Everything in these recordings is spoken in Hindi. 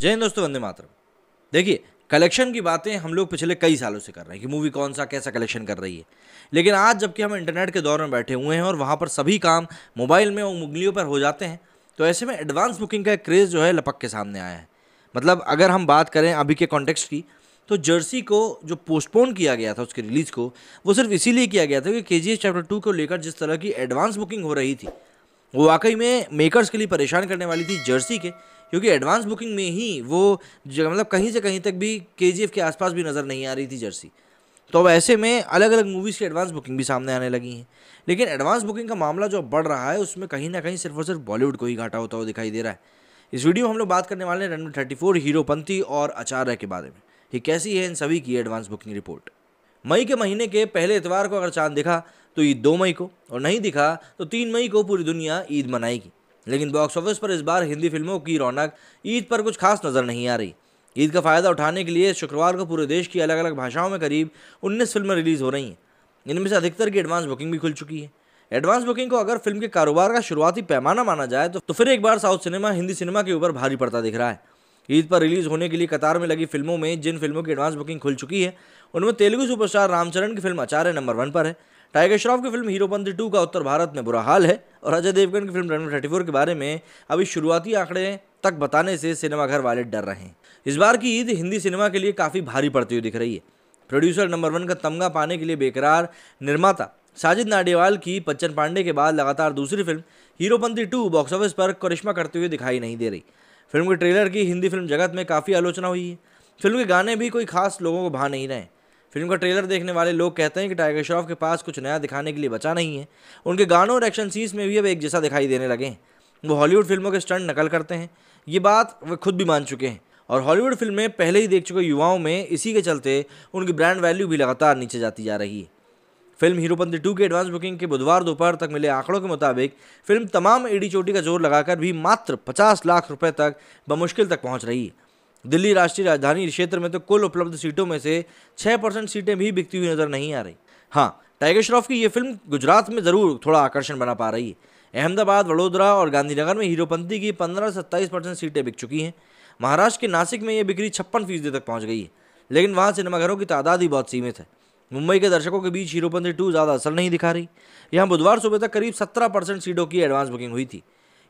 जय हिंद दोस्तों वंदे मातरम देखिए कलेक्शन की बातें हम लोग पिछले कई सालों से कर रहे हैं कि मूवी कौन सा कैसा कलेक्शन कर रही है लेकिन आज जबकि हम इंटरनेट के दौर में बैठे हुए हैं और वहाँ पर सभी काम मोबाइल में और उंगलियों पर हो जाते हैं तो ऐसे में एडवांस बुकिंग का क्रेज़ जो है लपक के सामने आया है मतलब अगर हम बात करें अभी के कॉन्टेक्स्ट की तो जर्सी को जो पोस्टपोन किया गया था उसके रिलीज़ को वो सिर्फ इसीलिए किया गया था कि के चैप्टर टू को लेकर जिस तरह की एडवांस बुकिंग हो रही थी वो वाकई में मेकर्स के लिए परेशान करने वाली थी जर्सी के क्योंकि एडवांस बुकिंग में ही वो मतलब कहीं से कहीं तक भी के के आसपास भी नज़र नहीं आ रही थी जर्सी तो अब ऐसे में अलग अलग मूवीज़ की एडवांस बुकिंग भी सामने आने लगी हैं लेकिन एडवांस बुकिंग का मामला जो बढ़ रहा है उसमें कहीं ना कहीं सिर्फ और सिर्फ बॉलीवुड को ही घाटा होता हुआ दिखाई दे रहा है इस वीडियो में हम लोग बात करने वाले हैं रनवे थर्टी फोर हीरोपंथी और आचार्य के बारे में ये कैसी है इन सभी की एडवांस बुकिंग रिपोर्ट मई के महीने के पहले इतवार को अगर चांद देखा तो ईद दो मई को और नहीं दिखा तो तीन मई को पूरी दुनिया ईद मनाएगी लेकिन बॉक्स ऑफिस पर इस बार हिंदी फिल्मों की रौनक ईद पर कुछ खास नज़र नहीं आ रही ईद का फ़ायदा उठाने के लिए शुक्रवार को पूरे देश की अलग अलग भाषाओं में करीब उन्नीस फिल्में रिलीज़ हो रही हैं इनमें से अधिकतर की एडवांस बुकिंग भी खुल चुकी है एडवांस बुकिंग को अगर फिल्म के कारोबार का शुरुआती पैमाना माना जाए तो, तो, फिर एक बार साउथ सिनेमा हिंदी सिनेमा के ऊपर भारी पड़ता दिख रहा है ईद पर रिलीज़ होने के लिए कतार में लगी फिल्मों में जिन फिल्मों की एडवांस बुकिंग खुल चुकी है उनमें तेलुगु सुपरस्टार रामचरण की फिल्म आचार्य नंबर वन पर है टाइगर श्रॉफ की फिल्म हीरो बंदी टू का उत्तर भारत में बुरा हाल है और अजय देवगन की फिल्म रनवे थर्टी फोर के बारे में अभी शुरुआती आंकड़े तक बताने से सिनेमाघर वाले डर रहे हैं इस बार की ईद हिंदी सिनेमा के लिए काफ़ी भारी पड़ती हुई दिख रही है प्रोड्यूसर नंबर वन का तमगा पाने के लिए बेकरार निर्माता साजिद नाडेवाल की बच्चन पांडे के बाद लगातार दूसरी film Heropanti two box office पर करिश्मा करते हुए दिखाई नहीं दे रही फिल्म के ट्रेलर की हिंदी फिल्म जगत में काफ़ी आलोचना हुई है फिल्म के गाने भी कोई खास लोगों को भा नहीं रहे फिल्म का ट्रेलर देखने वाले लोग कहते हैं कि टाइगर श्रॉफ के पास कुछ नया दिखाने के लिए बचा नहीं है उनके गानों और एक्शन सीन्स में भी अब एक जैसा दिखाई देने लगे हैं वो हॉलीवुड फिल्मों के स्टंट नकल करते हैं ये बात वे खुद भी मान चुके हैं और हॉलीवुड फिल्में पहले ही देख चुके युवाओं में इसी के चलते उनकी ब्रांड वैल्यू भी लगातार नीचे जाती जा रही है फिल्म हीरोपंथी टू के एडवांस बुकिंग के बुधवार दोपहर तक मिले आंकड़ों के मुताबिक फिल्म तमाम एडी चोटी का जोर लगाकर भी मात्र 50 लाख रुपए तक बमुश्किल तक पहुंच रही है दिल्ली राष्ट्रीय राजधानी क्षेत्र में तो कुल उपलब्ध सीटों में से छः परसेंट सीटें भी बिकती हुई नजर नहीं आ रही हाँ टाइगर श्रॉफ की ये फिल्म गुजरात में ज़रूर थोड़ा आकर्षण बना पा रही है अहमदाबाद वडोदरा और गांधीनगर में हीरोपंथी की पंद्रह से सत्ताईस परसेंट सीटें बिक चुकी हैं महाराष्ट्र के नासिक में ये बिक्री छप्पन फीसदी तक पहुँच गई है लेकिन वहाँ सिनेमाघरों की तादाद ही बहुत सीमित है मुंबई के दर्शकों के बीच हीरोपंथी टू ज़्यादा असर नहीं दिखा रही यहाँ बुधवार सुबह तक करीब सत्रह परसेंट सीटों की एडवांस बुकिंग हुई थी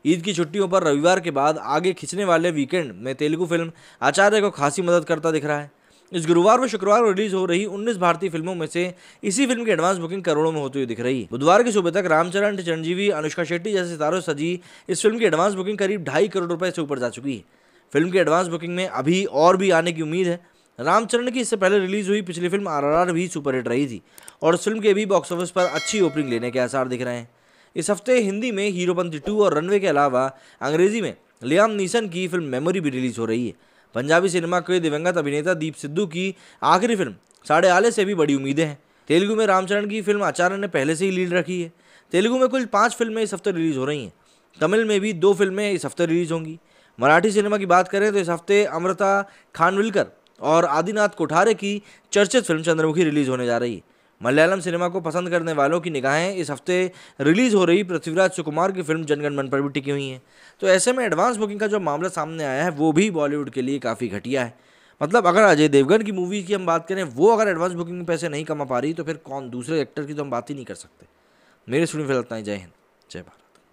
ईद की छुट्टियों पर रविवार के बाद आगे खिंचने वाले वीकेंड में तेलुगु फिल्म आचार्य को खासी मदद करता दिख रहा है इस गुरुवार व शुक्रवार को रिलीज हो रही 19 भारतीय फिल्मों में से इसी फिल्म की एडवांस बुकिंग करोड़ों में होती हुई दिख रही है बुधवार की सुबह तक रामचरण चिरंजीवी अनुष्का शेट्टी जैसे सितारों सजी इस फिल्म की एडवांस बुकिंग करीब ढाई करोड़ रुपए से ऊपर जा चुकी है फिल्म की एडवांस बुकिंग में अभी और भी आने की उम्मीद है रामचरण की इससे पहले रिलीज हुई पिछली फिल्म आर भी सुपरहिट रही थी और इस फिल्म के भी बॉक्स ऑफिस पर अच्छी ओपनिंग लेने के आसार दिख रहे हैं इस हफ्ते हिंदी में हीरोपंथी टू और रनवे के अलावा अंग्रेजी में लियाम नीसन की फिल्म मेमोरी भी रिलीज हो रही है पंजाबी सिनेमा के दिवंगत अभिनेता दीप सिद्धू की आखिरी फिल्म साढ़े आले से भी बड़ी उम्मीदें हैं तेलुगु में रामचरण की फिल्म आचार्य ने पहले से ही लीड रखी है तेलुगु में कुल पाँच फिल्में इस हफ्ते रिलीज हो रही हैं तमिल में भी दो फिल्में इस हफ्ते रिलीज होंगी मराठी सिनेमा की बात करें तो इस हफ्ते अमृता खानविलकर और आदिनाथ कोठारे की चर्चित फिल्म चंद्रमुखी रिलीज होने जा रही है मलयालम सिनेमा को पसंद करने वालों की निगाहें इस हफ्ते रिलीज़ हो रही पृथ्वीराज सुकुमार की फिल्म जनगणमन पर भी टिकी हुई हैं तो ऐसे में एडवांस बुकिंग का जो मामला सामने आया है वो भी बॉलीवुड के लिए काफ़ी घटिया है मतलब अगर अजय देवगन की मूवी की हम बात करें वो अगर एडवांस बुकिंग में पैसे नहीं कमा पा रही तो फिर कौन दूसरे एक्टर की तो हम बात ही नहीं कर सकते मेरे स्टूडियो फिलहाल इतना ही जय हिंद जय भारत